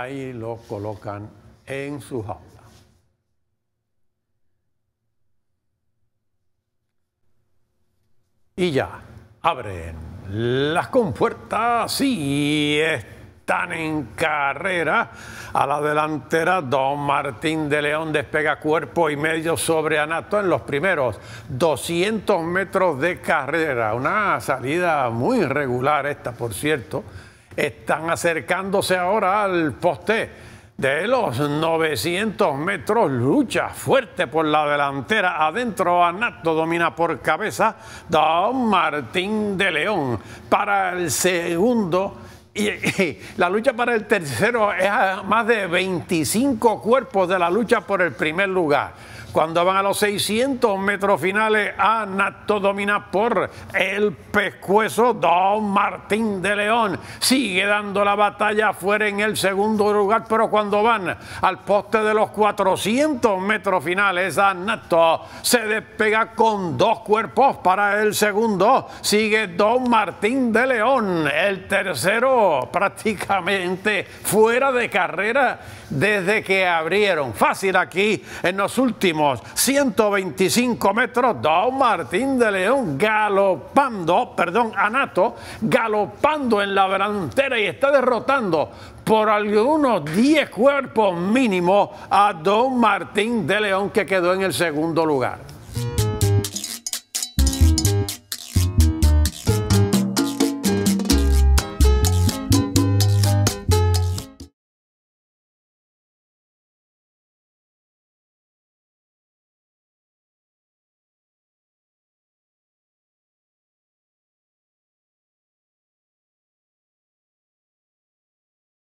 ahí lo colocan en su jaula. Y ya, abren las compuertas y están en carrera. A la delantera, Don Martín de León despega cuerpo y medio sobre Anato en los primeros 200 metros de carrera. Una salida muy irregular esta, por cierto están acercándose ahora al poste de los 900 metros. Lucha fuerte por la delantera. Adentro Anato domina por cabeza Don Martín de León para el segundo. Y, la lucha para el tercero es más de 25 cuerpos de la lucha por el primer lugar. Cuando van a los 600 metros finales, a Anato domina por el pescuezo. Don Martín de León sigue dando la batalla fuera en el segundo lugar, pero cuando van al poste de los 400 metros finales, Anato se despega con dos cuerpos para el segundo. Sigue Don Martín de León, el tercero prácticamente fuera de carrera desde que abrieron. Fácil aquí en los últimos 125 metros, Don Martín de León galopando, perdón, Anato, galopando en la delantera y está derrotando por algunos 10 cuerpos mínimo a Don Martín de León que quedó en el segundo lugar.